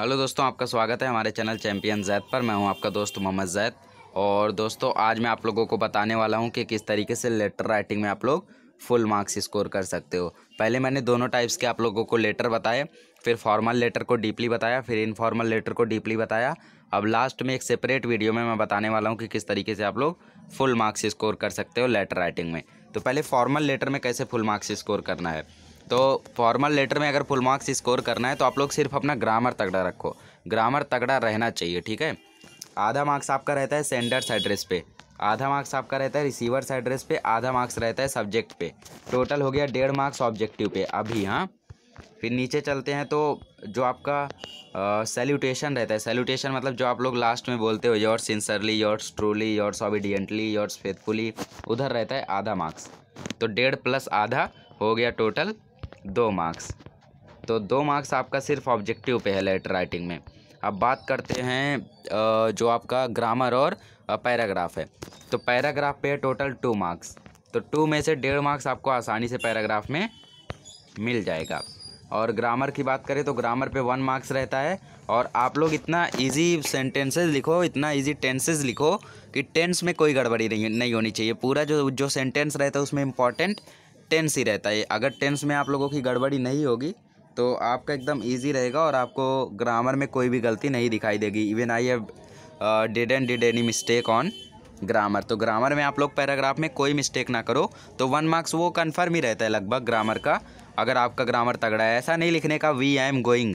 hello दोस्तों आपका स्वागत है हमारे चैनल चैम्पियन जैद पर मैं हूं आपका दोस्त मोहम्मद जैद और दोस्तों आज मैं आप लोगों को बताने वाला हूं कि किस तरीके से लेटर राइटिंग में आप लोग फुल मार्क्स स्कोर कर सकते हो पहले मैंने दोनों टाइप्स के आप लोगों को लेटर बताए फिर फॉर्मल लेटर को डीपली बताया फिर इनफॉर्मल लेटर को डीपली बताया अब लास्ट में एक सेपरेट वीडियो में मैं बताने वाला हूँ कि किस तरीके से आप लोग फुल मार्क्स स्कोर कर सकते हो लेटर राइटिंग में तो पहले फॉर्मल लेटर में कैसे फुल मार्क्स स्कोर करना है तो फॉर्मल लेटर में अगर फुल मार्क्स स्कोर करना है तो आप लोग सिर्फ अपना ग्रामर तगड़ा रखो ग्रामर तगड़ा रहना चाहिए ठीक है आधा मार्क्स आपका रहता है सेंडर्स एड्रेस पे आधा मार्क्स आपका रहता है रिसीवर्स एड्रेस पे आधा मार्क्स रहता है सब्जेक्ट पे टोटल हो गया डेढ़ मार्क्स ऑब्जेक्टिव पे अभी हाँ फिर नीचे चलते हैं तो जो आपका सैल्यूटेशन रहता है सैल्यूटेशन मतलब जो आप लोग लास्ट में बोलते हो your sincerely yours truly yours obediently yours faithfully उधर रहता है आधा मार्क्स तो डेढ़ प्लस आधा हो गया टोटल दो मार्क्स तो दो मार्क्स आपका सिर्फ ऑब्जेक्टिव पे है लेटर राइटिंग में अब बात करते हैं जो आपका ग्रामर और पैराग्राफ है तो पैराग्राफ पे है टोटल टू मार्क्स तो टू में से डेढ़ मार्क्स आपको आसानी से पैराग्राफ में मिल जाएगा और ग्रामर की बात करें तो ग्रामर पे वन मार्क्स रहता है और आप लोग इतना इजी सेंटेंसेस लिखो इतना इजी टेंसेस लिखो कि टेंस में कोई गड़बड़ी नहीं नहीं होनी चाहिए पूरा जो जो सेंटेंस रहता है उसमें इंपॉर्टेंट टेंस ही रहता है अगर टेंस में आप लोगों की गड़बड़ी नहीं होगी तो आपका एकदम ईजी रहेगा और आपको ग्रामर में कोई भी गलती नहीं दिखाई देगी even I have did and did any mistake on grammar तो ग्रामर में आप लोग पैराग्राफ में कोई मिस्टेक ना करो तो वन मार्क्स वो कन्फर्म ही रहता है लगभग ग्रामर का अगर आपका ग्रामर तगड़ा है ऐसा नहीं लिखने का we I am going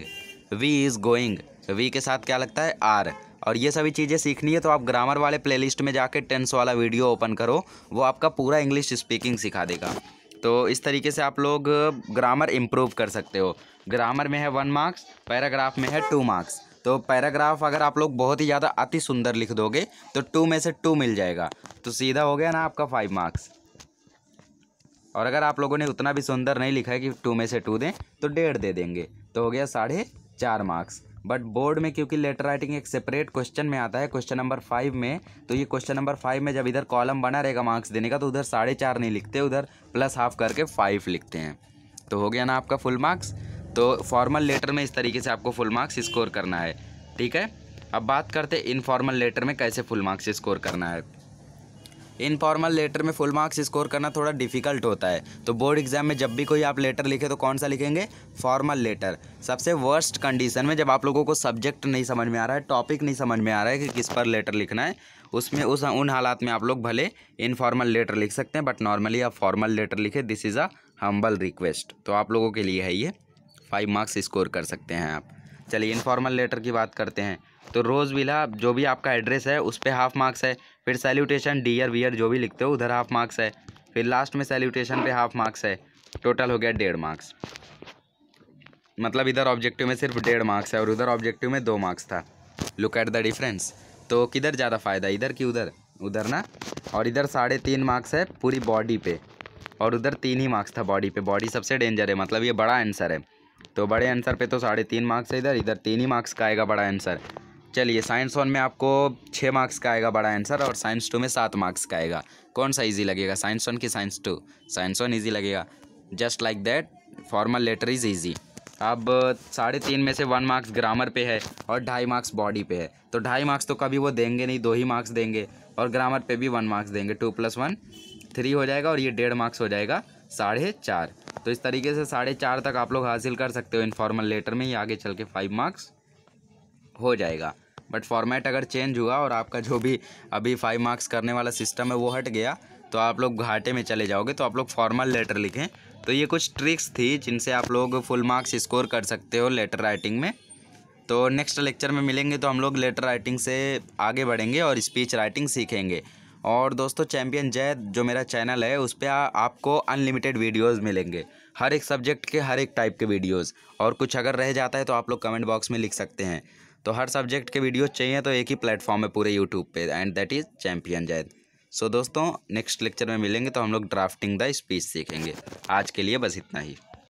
we is going we के साथ क्या लगता है आर और ये सभी चीज़ें सीखनी है तो आप ग्रामर वाले प्लेलिस्ट में जाके टेंस वाला वीडियो ओपन करो वो आपका पूरा इंग्लिश स्पीकिंग सिखा देगा तो इस तरीके से आप लोग ग्रामर इम्प्रूव कर सकते हो ग्रामर में है वन मार्क्स पैराग्राफ में है टू मार्क्स तो पैराग्राफ अगर आप लोग बहुत ही ज़्यादा अति सुंदर लिख दोगे तो टू में से टू मिल जाएगा तो सीधा हो गया ना आपका फाइव मार्क्स और अगर आप लोगों ने उतना भी सुंदर नहीं लिखा है कि टू में से टू दें तो डेढ़ दे देंगे तो हो गया साढ़े चार मार्क्स बट बोर्ड में क्योंकि लेटर राइटिंग एक सेपरेट क्वेश्चन में आता है क्वेश्चन नंबर फाइव में तो ये क्वेश्चन नंबर फाइव में जब इधर कॉलम बना रहेगा मार्क्स देने का तो उधर साढ़े चार नहीं लिखते उधर प्लस हाफ करके फाइव लिखते हैं तो हो गया ना आपका फुल मार्क्स तो फॉर्मल लेटर में इस तरीके से आपको फुल मार्क्स स्कोर करना है ठीक है अब बात करते इनफॉर्मल लेटर में कैसे फुल मार्क्स स्कोर करना है इनफॉर्मल लेटर में फुल मार्क्स स्कोर करना थोड़ा डिफिकल्ट होता है तो बोर्ड एग्जाम में जब भी कोई आप लेटर लिखे तो कौन सा लिखेंगे फॉर्मल लेटर सबसे वर्स्ट कंडीशन में जब आप लोगों को सब्जेक्ट नहीं समझ में आ रहा है टॉपिक नहीं समझ में आ रहा है कि किस पर लेटर लिखना है उसमें उस उन हालात में आप लोग भले इनफॉर्मल लेटर लिख सकते हैं बट नॉर्मली आप फॉर्मल लेटर लिखे this is a humble request तो आप लोगों के लिए है ये फाइव मार्क्स स्कोर कर सकते हैं आप चलिए इनफॉर्मल लेटर की बात करते हैं तो रोज़ विला जो भी आपका एड्रेस है उस पर हाफ़ मार्क्स है फिर सैल्यूटेशन डियर वियर जो भी लिखते हो उधर हाफ़ मार्क्स है फिर लास्ट में सैल्यूटेशन पे हाफ़ मार्क्स है टोटल हो गया डेढ़ मार्क्स मतलब इधर ऑब्जेक्टिव में सिर्फ डेढ़ मार्क्स है और उधर ऑब्जेक्टिव में दो मार्क्स था लुक एट द डिफरेंस तो किधर ज़्यादा फ़ायदा इधर कि उधर उधर ना और इधर साढ़े तीन मार्क्स है पूरी बॉडी पे और उधर तीन ही मार्क्स था बॉडी पे बॉडी सबसे डेंजर है मतलब ये बड़ा आंसर है तो बड़े आंसर पे तो साढ़े तीन मार्क्स है इधर इधर तीन ही मार्क्स का आएगा बड़ा आंसर चलिए साइंस वन में आपको छः मार्क्स का आएगा बड़ा आंसर और साइंस टू में सात मार्क्स का आएगा कौन सा इजी लगेगा साइंस वन की science two science one easy लगेगा just like that formal letter is easy अब साढ़े तीन में से वन मार्क्स ग्रामर पे है और ढाई मार्क्स बॉडी पे है तो ढाई मार्क्स तो कभी वो देंगे नहीं दो ही मार्क्स देंगे और ग्रामर पर भी वन मार्क्स देंगे टू प्लस वन थ्री हो जाएगा और ये डेढ़ मार्क्स हो जाएगा साढ़े चार तो इस तरीके से साढ़े चार तक आप लोग हासिल कर सकते हो इनफॉर्मल लेटर में ये आगे चल के फाइव मार्क्स हो जाएगा बट फॉर्मेट अगर चेंज हुआ और आपका जो भी अभी फाइव मार्क्स करने वाला सिस्टम है वो हट गया तो आप लोग घाटे में चले जाओगे तो आप लोग फॉर्मल लेटर लिखें तो ये कुछ ट्रिक्स थी जिनसे आप लोग फुल मार्क्स स्कोर कर सकते हो लेटर राइटिंग में तो नेक्स्ट लेक्चर में मिलेंगे तो हम लोग लेटर राइटिंग से आगे बढ़ेंगे और स्पीच राइटिंग सीखेंगे और दोस्तों चैम्पियन जय जो मेरा चैनल है उस पर आपको अनलिमिटेड वीडियोज़ मिलेंगे हर एक सब्जेक्ट के हर एक टाइप के वीडियोज़ और कुछ अगर रह जाता है तो आप लोग कमेंट बॉक्स में लिख सकते हैं तो हर सब्जेक्ट के वीडियोज़ चाहिए तो एक ही प्लेटफॉर्म है पूरे यूट्यूब पे and that is champion Zaid so दोस्तों नेक्स्ट लेक्चर में मिलेंगे तो हम लोग ड्राफ्टिंग द स्पीच सीखेंगे आज के लिए बस इतना ही